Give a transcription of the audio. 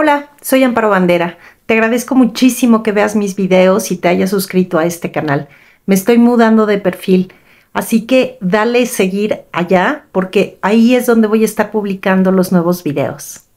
Hola, soy Amparo Bandera. Te agradezco muchísimo que veas mis videos y te hayas suscrito a este canal. Me estoy mudando de perfil, así que dale seguir allá porque ahí es donde voy a estar publicando los nuevos videos.